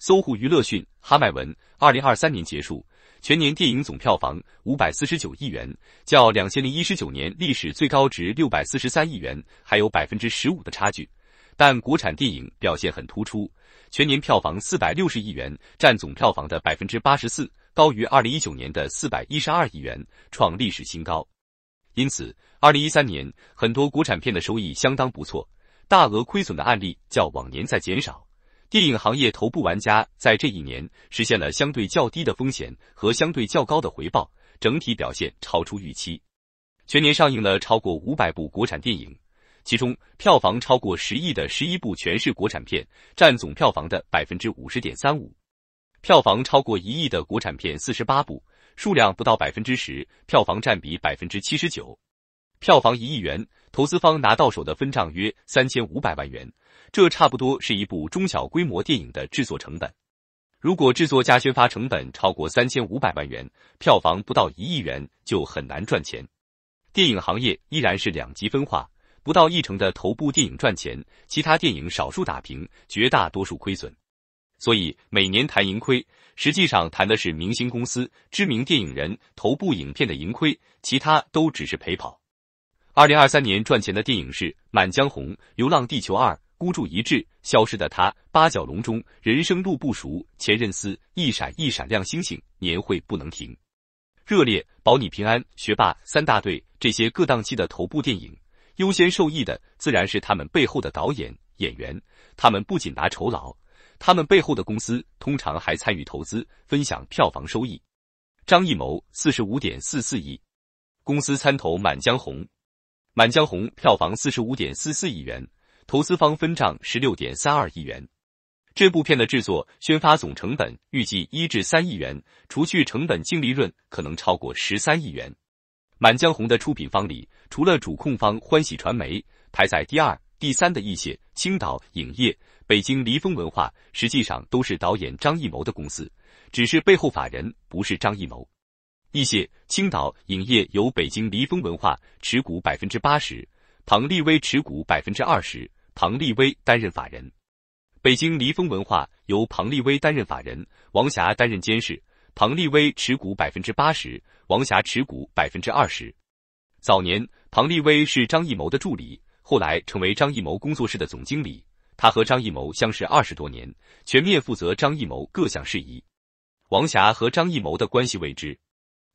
搜狐娱乐讯，哈麦文，二零二三年结束，全年电影总票房五百四十九亿元，较两千零一十九年历史最高值六百四十三亿元还有百分之十五的差距。但国产电影表现很突出，全年票房四百六十亿元，占总票房的百分之八十四，高于二零一九年的四百一十二亿元，创历史新高。因此，二零一三年很多国产片的收益相当不错，大额亏损的案例较往年在减少。电影行业头部玩家在这一年实现了相对较低的风险和相对较高的回报，整体表现超出预期。全年上映了超过五百部国产电影，其中票房超过十亿的十一部全是国产片，占总票房的百分之五十点三五；票房超过一亿的国产片四十八部，数量不到百分之十，票房占比百分之七十九。票房一亿元。投资方拿到手的分账约三千五百万元，这差不多是一部中小规模电影的制作成本。如果制作加宣发成本超过三千五百万元，票房不到一亿元就很难赚钱。电影行业依然是两极分化，不到一成的头部电影赚钱，其他电影少数打平，绝大多数亏损。所以每年谈盈亏，实际上谈的是明星公司、知名电影人头部影片的盈亏，其他都只是陪跑。二零二三年赚钱的电影是《满江红》《流浪地球二》《孤注一掷》《消失的他》《八角笼中》《人生路不熟》《前任四》《一闪一闪亮星星》《年会不能停》《热烈》《保你平安》《学霸》三大队这些各档期的头部电影，优先受益的自然是他们背后的导演、演员。他们不仅拿酬劳，他们背后的公司通常还参与投资，分享票房收益。张艺谋四十五点四四亿，公司参投《满江红》。《满江红》票房四十五点四四亿元，投资方分账十六点三二亿元。这部片的制作宣发总成本预计一至三亿元，除去成本，净利润可能超过十三亿元。《满江红》的出品方里，除了主控方欢喜传媒，排在第二、第三的一些青岛影业、北京黎风文化，实际上都是导演张艺谋的公司，只是背后法人不是张艺谋。易些青岛影业由北京黎峰文化持股百分之八十，庞立威持股百分之二十，庞立威担任法人。北京黎峰文化由庞立威担任法人，王霞担任监事，庞立威持股百分之八十，王霞持股百分之二十。早年，庞立威是张艺谋的助理，后来成为张艺谋工作室的总经理。他和张艺谋相识二十多年，全面负责张艺谋各项事宜。王霞和张艺谋的关系未知。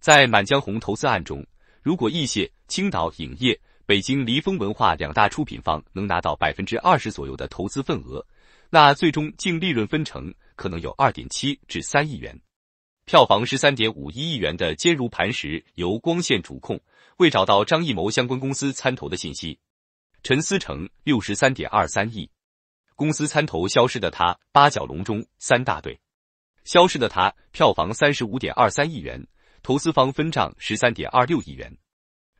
在《满江红》投资案中，如果易谢、青岛影业、北京黎峰文化两大出品方能拿到百分之二十左右的投资份额，那最终净利润分成可能有二点七至三亿元。票房十三点五一亿元的《坚如磐石》由光线主控，未找到张艺谋相关公司参投的信息。陈思成六十三点二三亿，公司参投消失的他，《八角龙中三大队》消失的他，票房三十五点二三亿元。投资方分账十三点二六亿元，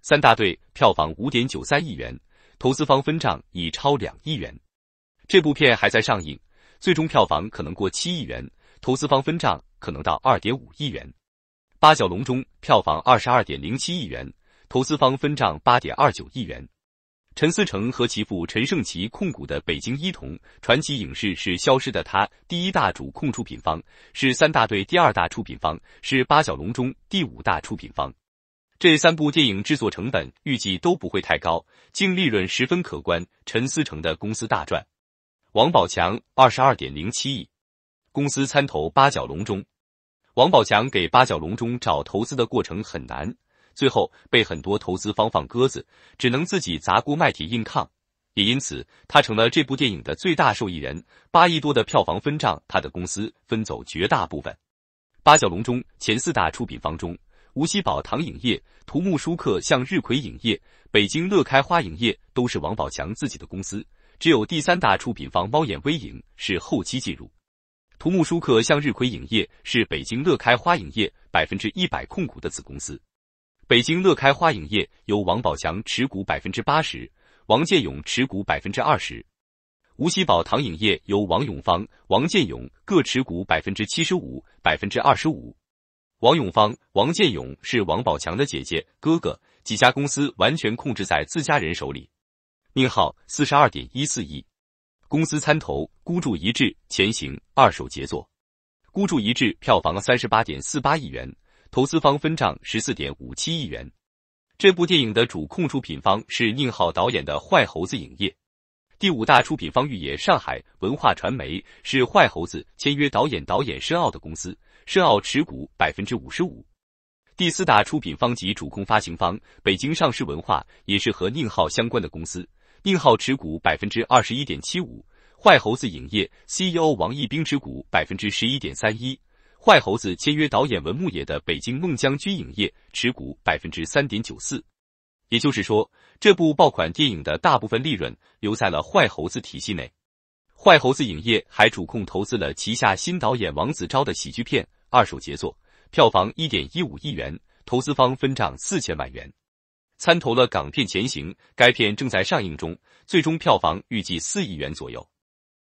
三大队票房五点九三亿元，投资方分账已超两亿元。这部片还在上映，最终票房可能过七亿元，投资方分账可能到二点五亿元。八角笼中票房二十二点零七亿元，投资方分账八点二九亿元。陈思诚和其父陈胜奇控股的北京一童传奇影视是《消失的他》第一大主控出品方，是三大队第二大出品方，是《八角笼中》第五大出品方。这三部电影制作成本预计都不会太高，净利润十分可观，陈思诚的公司大赚。王宝强二十二点零七亿，公司参投《八角笼中》，王宝强给《八角笼中》找投资的过程很难。最后被很多投资方放鸽子，只能自己砸锅卖铁硬抗。也因此，他成了这部电影的最大受益人。八亿多的票房分账，他的公司分走绝大部分。八角笼》中前四大出品方中，无锡宝唐影业、图木舒克向日葵影业、北京乐开花影业都是王宝强自己的公司，只有第三大出品方猫眼微影是后期进入。图木舒克向日葵影业是北京乐开花影业百分之一百控股的子公司。北京乐开花影业由王宝强持股百分之八十，王建勇持股百分之二十。无锡宝唐影业由王永芳、王建勇各持股百分之七十五、百分之二十五。王永芳、王建勇是王宝强的姐姐、哥哥，几家公司完全控制在自家人手里。宁浩四十二点一四亿，公司参投，孤注一掷前行。二手杰作，孤注一掷，票房三十八点四八亿元。投资方分账十四点五七亿元。这部电影的主控出品方是宁浩导演的坏猴子影业。第五大出品方玉野上海文化传媒是坏猴子签约导演导演申奥的公司，申奥持股百分之五十五。第四大出品方及主控发行方北京上市文化也是和宁浩相关的公司，宁浩持股百分之二十一点七五，坏猴子影业 CEO 王一冰持股百分之十一点三一。坏猴子签约导演文牧野的北京梦江居影业持股百分之三点九四，也就是说，这部爆款电影的大部分利润留在了坏猴子体系内。坏猴子影业还主控投资了旗下新导演王子昭的喜剧片《二手杰作》，票房一点一五亿元，投资方分账四千万元。参投了港片《前行》，该片正在上映中，最终票房预计四亿元左右。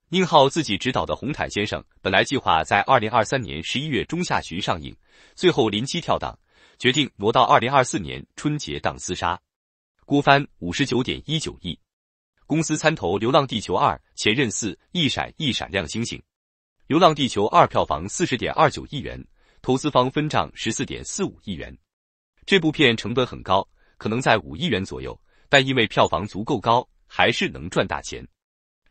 宁浩自己执导的《红毯先生》本来计划在二零二三年十一月中下旬上映，最后临期跳档，决定挪到二零二四年春节档厮杀。郭帆五十九点一九亿，公司参投《流浪地球二》《前任四》《一闪一闪亮星星》。《流浪地球二》票房四十点二九亿元，投资方分账十四点四五亿元。这部片成本很高，可能在五亿元左右，但因为票房足够高，还是能赚大钱。《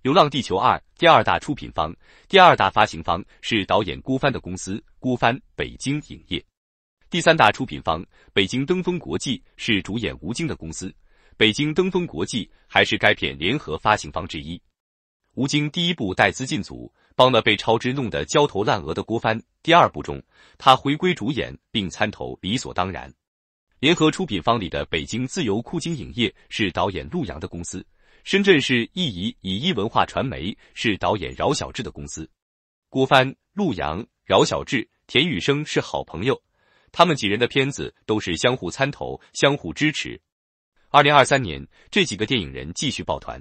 流浪地球二》。第二大出品方、第二大发行方是导演郭帆的公司郭帆北京影业。第三大出品方北京登峰国际是主演吴京的公司，北京登峰国际还是该片联合发行方之一。吴京第一部带资进组，帮了被超支弄得焦头烂额的郭帆。第二部中，他回归主演并参投理所当然。联合出品方里的北京自由酷金影业是导演陆阳的公司。深圳市一怡一文化传媒是导演饶小智的公司，郭帆、陆洋、饶小智、田雨生是好朋友，他们几人的片子都是相互参投、相互支持。二零二三年，这几个电影人继续抱团，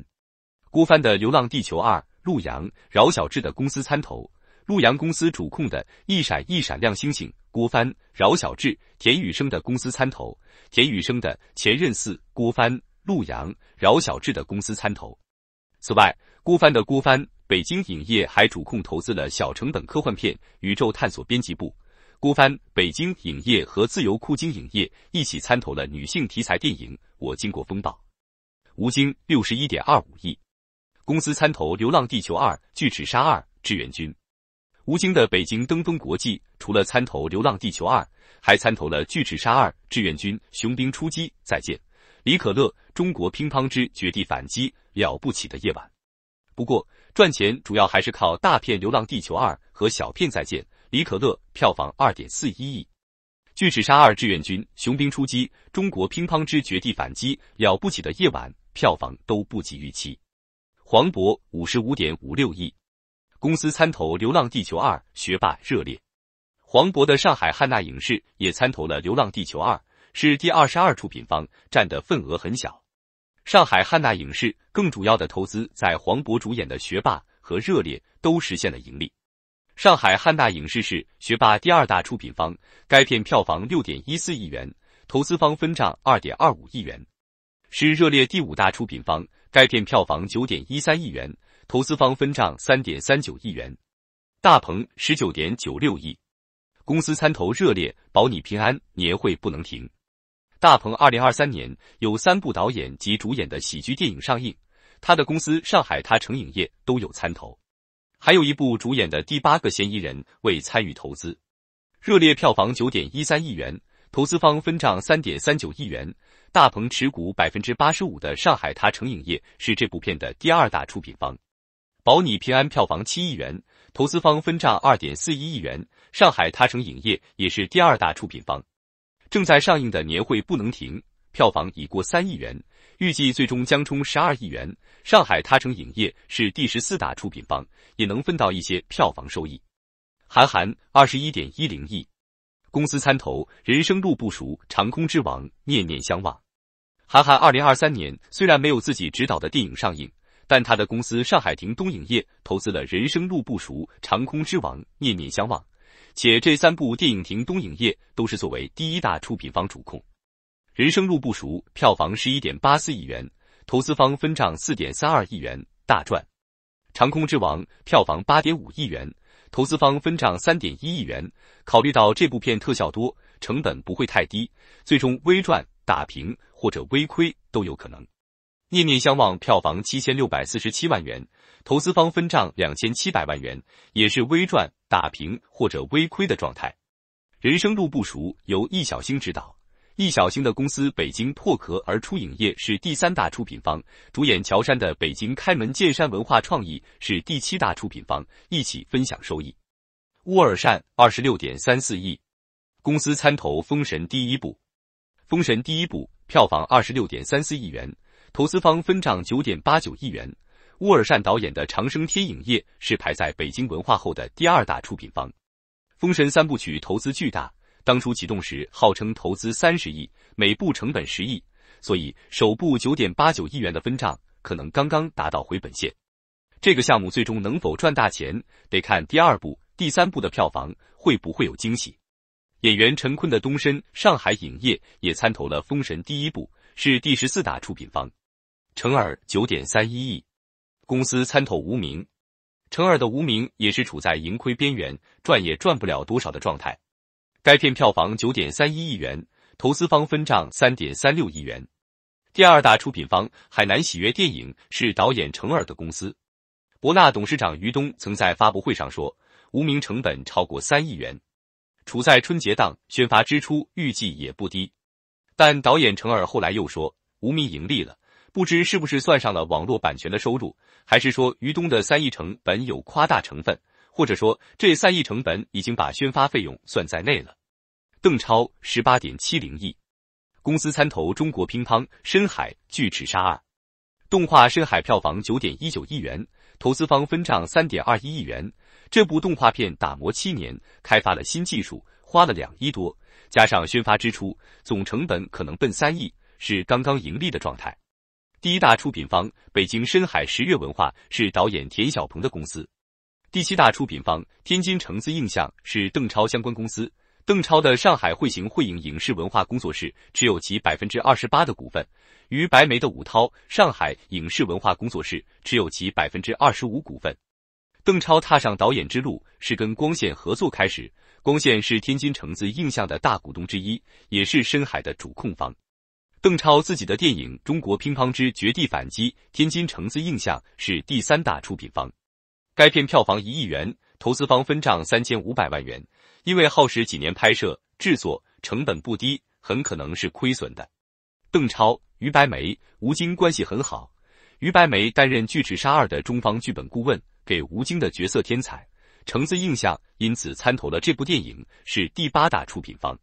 郭帆的《流浪地球二》，陆洋、饶小智的公司参投，陆洋公司主控的《一闪一闪亮星星》，郭帆、饶小智、田雨生的公司参投，田雨生的《前任四》，郭帆。陆阳、饶小志的公司参投。此外，郭帆的郭帆北京影业还主控投资了小成本科幻片《宇宙探索编辑部》。郭帆北京影业和自由酷金影业一起参投了女性题材电影《我经过风暴》。吴京六十一点二五亿，公司参投《流浪地球二》《巨齿鲨二》《志愿军》。吴京的北京登峰国际除了参投《流浪地球二》，还参投了《巨齿鲨二》《志愿军》《雄兵出击》《再见》。李可乐。中国乒乓之绝地反击，了不起的夜晚。不过赚钱主要还是靠大片《流浪地球二》和小片《再见李可乐》，票房二点四一亿。《巨齿鲨二》《志愿军：雄兵出击》《中国乒乓之绝地反击》《了不起的夜晚》票房都不及预期。黄渤五十五点五六亿，公司参投《流浪地球二》，学霸热烈。黄渤的上海汉娜影视也参投了《流浪地球二》，是第二十二出品方，占的份额很小。上海汉娜影视更主要的投资在黄渤主演的《学霸》和《热烈》都实现了盈利。上海汉娜影视是《学霸》第二大出品方，该片票房六点一四亿元，投资方分账二点二五亿元；是《热烈》第五大出品方，该片票房九点一三亿元，投资方分账三点三九亿元。大鹏十九点九六亿，公司参投《热烈》，保你平安，年会不能停。大鹏2023年有三部导演及主演的喜剧电影上映，他的公司上海他成影业都有参投，还有一部主演的《第八个嫌疑人》未参与投资。《热烈》票房9.13亿元，投资方分账3.39亿元，大鹏持股85%的上海他成影业是这部片的第二大出品方。《保你平安》票房7亿元，投资方分账2.41亿元，上海他成影业也是第二大出品方。正在上映的年会不能停，票房已过三亿元，预计最终将冲十二亿元。上海他城影业是第十四大出品方，也能分到一些票房收益。韩寒二十一点一零亿，公司参投《人生路不熟》《长空之王》《念念相忘》。韩寒二零二三年虽然没有自己执导的电影上映，但他的公司上海亭东影业投资了《人生路不熟》《长空之王》《念念相忘》。且这三部电影，停东影业都是作为第一大出品方主控。人生路不熟，票房十一点八四亿元，投资方分账四点三二亿元，大赚。长空之王，票房八点五亿元，投资方分账三点一亿元。考虑到这部片特效多，成本不会太低，最终微赚、打平或者微亏都有可能。念念相望，票房七千六百四十七万元，投资方分账两千七百万元，也是微赚、打平或者微亏的状态。人生路不熟，由易小星执导，易小星的公司北京破壳而出影业是第三大出品方，主演乔杉的北京开门见山文化创意是第七大出品方，一起分享收益。乌尔善二十六点三四亿，公司参投《封神第一部》，《封神第一部》票房二十六点三四亿元。投资方分账九点八九亿元，乌尔善导演的长生天影业是排在北京文化后的第二大出品方。《封神三部曲》投资巨大，当初启动时号称投资三十亿，每部成本十亿，所以首部九点八九亿元的分账可能刚刚达到回本线。这个项目最终能否赚大钱，得看第二部、第三部的票房会不会有惊喜。演员陈坤的东升上海影业也参投了《封神》第一部，是第十四大出品方。成尔九点三一亿，公司参投无名，成尔的无名也是处在盈亏边缘，赚也赚不了多少的状态。该片票房九点三一亿元，投资方分账三点三六亿元。第二大出品方海南喜悦电影是导演成尔的公司。博纳董事长于东曾在发布会上说，无名成本超过三亿元，处在春节档，宣发支出预计也不低。但导演成尔后来又说，无名盈利了。不知是不是算上了网络版权的收入，还是说于东的三亿成本有夸大成分，或者说这三亿成本已经把宣发费用算在内了。邓超十八点七零亿，公司参投中国乒乓、深海巨齿鲨二动画，深海票房九点一九亿元，投资方分账三点二一亿元。这部动画片打磨七年，开发了新技术，花了两亿多，加上宣发支出，总成本可能奔三亿，是刚刚盈利的状态。第一大出品方北京深海十月文化是导演田晓鹏的公司，第七大出品方天津橙子印象是邓超相关公司，邓超的上海汇行汇影影视文化工作室持有其百分之二十八的股份，于白眉的武涛上海影视文化工作室持有其百分之二十五股份。邓超踏上导演之路是跟光线合作开始，光线是天津橙子印象的大股东之一，也是深海的主控方。邓超自己的电影《中国乒乓之绝地反击》，天津橙子映像是第三大出品方。该片票房一亿元，投资方分账三千五百万元。因为耗时几年拍摄制作，成本不低，很可能是亏损的。邓超、于白眉、吴京关系很好，于白眉担任《巨齿鲨二》的中方剧本顾问，给吴京的角色添彩。橙子印象因此参投了这部电影，是第八大出品方。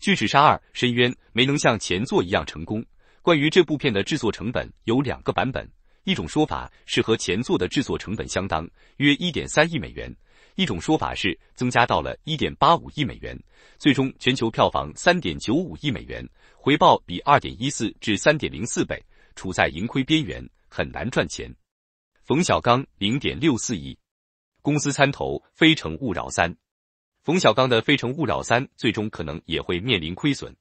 巨齿鲨二深渊没能像前作一样成功。关于这部片的制作成本有两个版本，一种说法是和前作的制作成本相当，约一点三亿美元；一种说法是增加到了一点八五亿美元。最终全球票房三点九五亿美元，回报比二点一四至三点零四倍，处在盈亏边缘，很难赚钱。冯小刚零点六四亿，公司参投《非诚勿扰三》。冯小刚的《非诚勿扰三》最终可能也会面临亏损，《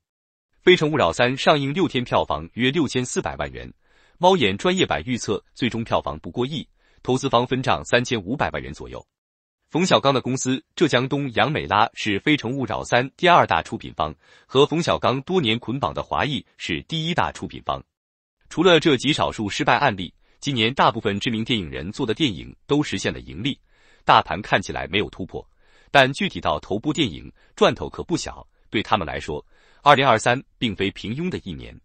非诚勿扰三》上映六天票房约六千四百万元，猫眼专业版预测最终票房不过亿，投资方分账三千五百万元左右。冯小刚的公司浙江东阳美拉是非诚勿扰三第二大出品方，和冯小刚多年捆绑的华谊是第一大出品方。除了这极少数失败案例，今年大部分知名电影人做的电影都实现了盈利，大盘看起来没有突破。但具体到头部电影，赚头可不小。对他们来说，二零二三并非平庸的一年。